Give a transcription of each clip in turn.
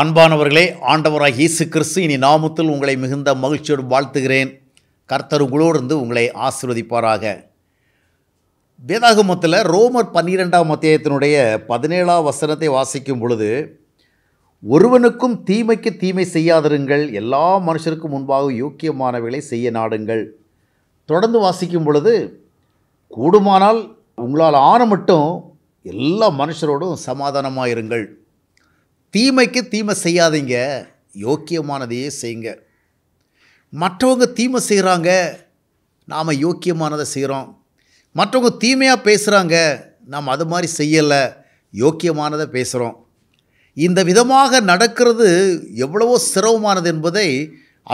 அன்பானவர்களே ஆண்டவராக இயேசு கிறிஸ்து இனி நாமத்தில் உங்களை மிகுந்த மகிழ்ச்சியோடு வாழ்த்துகிறேன் கர்த்தர் உங்களோடு இருந்து உங்களை ஆசிர்வதிப்பாராக வேதாகமத்தில் ரோமர் பன்னிரெண்டாம் அத்தியாயத்தினுடைய பதினேழாம் வசனத்தை வாசிக்கும் பொழுது ஒருவனுக்கும் தீமைக்கு தீமை செய்யாதிருங்கள் எல்லா மனுஷருக்கும் முன்பாக யோக்கியமானவைகளை செய்ய நாடுங்கள் தொடர்ந்து வாசிக்கும் பொழுது கூடுமானால் உங்களால் ஆன மட்டும் எல்லா மனுஷரோடும் சமாதானமாக இருங்கள் தீமைக்கு தீமை செய்யாதீங்க யோக்கியமானதையே செய்யுங்க மற்றவங்க தீமை செய்கிறாங்க நாம் யோக்கியமானதை செய்கிறோம் மற்றவங்க தீமையாக பேசுகிறாங்க நாம் அது மாதிரி செய்யலை யோக்கியமானதை பேசுகிறோம் இந்த விதமாக நடக்கிறது எவ்வளவோ சிரமமானது என்பதை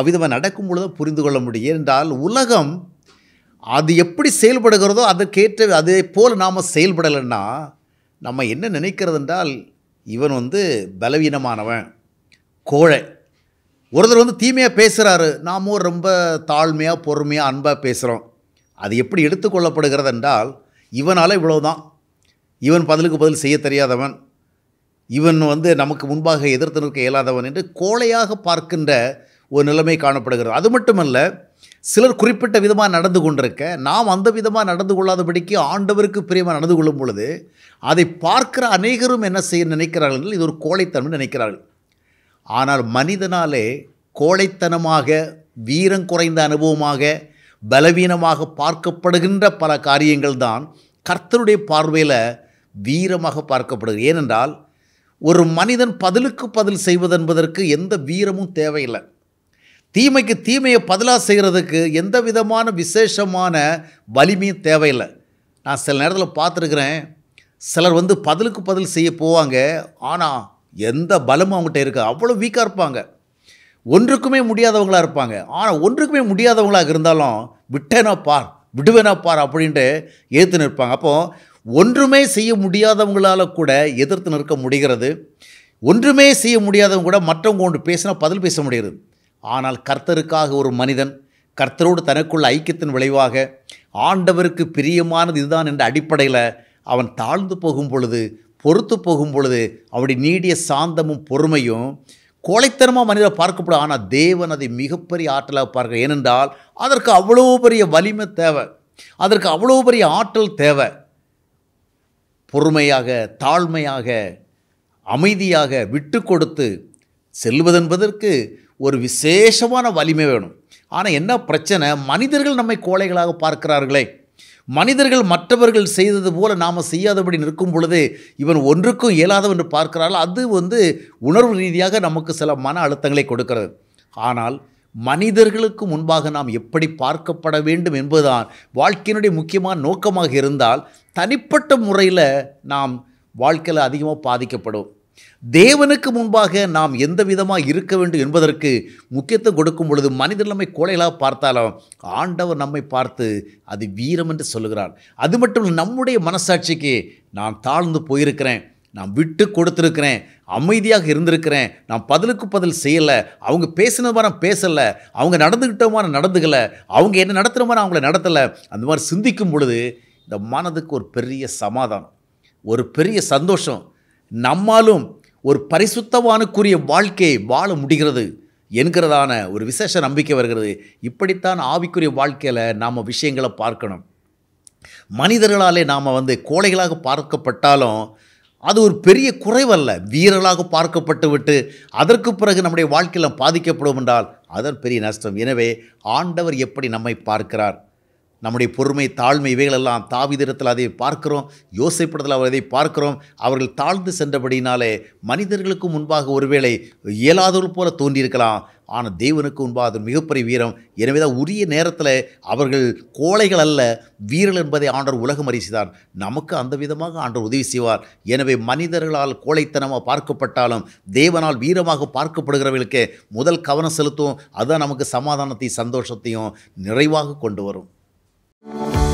அவ்விதமாக நடக்கும் பொழுது புரிந்து கொள்ள முடியும் என்றால் உலகம் அது எப்படி செயல்படுகிறதோ அதற்கேற்ற அதே போல் நாம் செயல்படலைன்னா நம்ம என்ன நினைக்கிறது என்றால் இவன் வந்து பலவீனமானவன் கோழை ஒருத்தர் வந்து தீமையாக பேசுகிறாரு நாமும் ரொம்ப தாழ்மையாக பொறுமையாக அன்பாக பேசுகிறோம் அது எப்படி எடுத்துக்கொள்ளப்படுகிறது என்றால் இவனால் இவ்வளோதான் இவன் பதிலுக்கு பதில் செய்ய தெரியாதவன் இவன் வந்து நமக்கு முன்பாக எதிர்த்து நிற்க இயலாதவன் என்று கோழையாக பார்க்கின்ற ஒரு நிலைமை காணப்படுகிறது அது மட்டுமல்ல சிலர் குறிப்பிட்ட விதமாக நடந்து கொண்டிருக்க நாம் அந்த விதமாக நடந்து கொள்ளாதபடிக்கு ஆண்டவருக்கு பிரியமாக நடந்து கொள்ளும் பொழுது அதை பார்க்கிற அநேகரும் என்ன செய்ய நினைக்கிறார்கள் இது ஒரு கோழைத்தனம் நினைக்கிறார்கள் ஆனால் மனிதனாலே கோழைத்தனமாக வீரம் குறைந்த அனுபவமாக பலவீனமாக பார்க்கப்படுகின்ற பல காரியங்கள் தான் கர்த்தருடைய பார்வையில் வீரமாக பார்க்கப்படுகிறது ஏனென்றால் ஒரு மனிதன் பதிலுக்கு பதில் செய்வதென்பதற்கு எந்த வீரமும் தேவையில்லை தீமைக்கு தீமையை பதிலாக செய்கிறதுக்கு எந்த விதமான விசேஷமான வலிமையும் தேவையில்லை நான் சில நேரத்தில் பார்த்துருக்குறேன் சிலர் வந்து பதிலுக்கு பதில் செய்ய போவாங்க ஆனால் எந்த பலமும் அவங்ககிட்ட இருக்கா அவ்வளோ வீக்காக இருப்பாங்க ஒன்றுக்குமே முடியாதவங்களாக இருப்பாங்க ஆனால் ஒன்றுக்குமே முடியாதவங்களாக இருந்தாலும் விட்டேனா பார் விடுவேனா பார் அப்படின்ட்டு எதிர்த்து நிற்பாங்க அப்போது ஒன்றுமே செய்ய முடியாதவங்களால் கூட எதிர்த்து நிற்க முடிகிறது ஒன்றுமே செய்ய முடியாதவங்க கூட மற்றவங்க ஒன்று பேசினா பதில் பேச முடிகிறது ஆனால் கர்த்தருக்காக ஒரு மனிதன் கர்த்தரோடு தனக்குள்ள ஐக்கியத்தின் விளைவாக ஆண்டவருக்கு பிரியமானது இதுதான் என்ற அடிப்படையில் அவன் தாழ்ந்து போகும் பொழுது பொறுத்து போகும் பொழுது அவடி நீடிய சாந்தமும் பொறுமையும் கோழைத்தனமாக மனிதர் பார்க்கப்படும் ஆனால் தேவன் அதை மிகப்பெரிய ஆற்றலாக பார்க்க ஏனென்றால் அதற்கு அவ்வளோ பெரிய வலிமை தேவை அதற்கு அவ்வளோ பெரிய ஆற்றல் தேவை பொறுமையாக தாழ்மையாக அமைதியாக விட்டு கொடுத்து செல்வதென்பதற்கு ஒரு விசேஷமான வலிமை வேணும் ஆனால் என்ன பிரச்சனை மனிதர்கள் நம்மை கோழைகளாக பார்க்கிறார்களே மனிதர்கள் மற்றவர்கள் செய்தது போல நாம் செய்யாதபடி நிற்கும் பொழுது இவன் ஒன்றுக்கும் இயலாதவன் என்று பார்க்கிறாள் அது வந்து உணர்வு ரீதியாக நமக்கு சில மன அழுத்தங்களை கொடுக்கிறது ஆனால் மனிதர்களுக்கு முன்பாக நாம் எப்படி பார்க்கப்பட வேண்டும் என்பதுதான் வாழ்க்கையினுடைய முக்கியமான நோக்கமாக இருந்தால் தனிப்பட்ட முறையில் நாம் வாழ்க்கையில் அதிகமாக பாதிக்கப்படும் தேவனுக்கு முன்பாக நாம் எந்த விதமாக இருக்க வேண்டும் என்பதற்கு முக்கியத்துவம் கொடுக்கும் பொழுது மனித நம்மை கோலைகளாக பார்த்தாலும் ஆண்டவர் நம்மை பார்த்து அது வீரம் என்று சொல்லுகிறார் அது மட்டும் நம்முடைய மனசாட்சிக்கு நான் தாழ்ந்து போயிருக்கிறேன் நான் விட்டு கொடுத்துருக்கிறேன் அமைதியாக இருந்திருக்கிறேன் நான் பதிலுக்கு பதில் செய்யலை அவங்க பேசின மாதிரி பேசலை அவங்க நடந்துக்கிட்ட மாதிரி நடந்துக்கலை அவங்க என்ன நடத்துகிற மாதிரி அவங்கள நடத்தலை அந்த மாதிரி சிந்திக்கும் பொழுது இந்த மனதுக்கு ஒரு பெரிய சமாதானம் ஒரு பெரிய சந்தோஷம் நம்மாலும் ஒரு பரிசுத்தவானுக்குரிய வாழ்க்கையை வாழ முடிகிறது என்கிறதான ஒரு விசேஷ நம்பிக்கை வருகிறது இப்படித்தான் ஆவிக்குரிய வாழ்க்கையில் நாம் விஷயங்களை பார்க்கணும் மனிதர்களாலே நாம் வந்து கோழைகளாக பார்க்கப்பட்டாலும் அது ஒரு பெரிய குறைவல்ல வீரலாக பார்க்கப்பட்டு விட்டு அதற்கு பிறகு நம்முடைய வாழ்க்கையில் பாதிக்கப்படும் என்றால் அதன் பெரிய நஷ்டம் எனவே ஆண்டவர் எப்படி நம்மை பார்க்கிறார் நம்முடைய பொறுமை தாழ்மை இவைகளெல்லாம் தாவிதிடத்தில் அதை பார்க்கிறோம் யோசைப்படத்தில் அவர் அதை பார்க்கிறோம் அவர்கள் தாழ்ந்து சென்றபடினாலே மனிதர்களுக்கு முன்பாக ஒருவேளை இயலாதவர் போல தோன்றியிருக்கலாம் ஆனால் தேவனுக்கு முன்பாக அது மிகப்பெரிய வீரம் எனவே தான் உரிய நேரத்தில் அவர்கள் கோழைகள் அல்ல வீரல் என்பதை ஆண்டவர் உலகம் அறிசிதான் நமக்கு அந்த விதமாக ஆண்டவர் உதவி செய்வார் எனவே மனிதர்களால் கோழைத்தனமாக பார்க்கப்பட்டாலும் தேவனால் வீரமாக பார்க்கப்படுகிறவர்களுக்கு முதல் கவனம் செலுத்தும் அதுதான் நமக்கு சமாதானத்தையும் சந்தோஷத்தையும் நிறைவாக கொண்டு வரும் Thank you.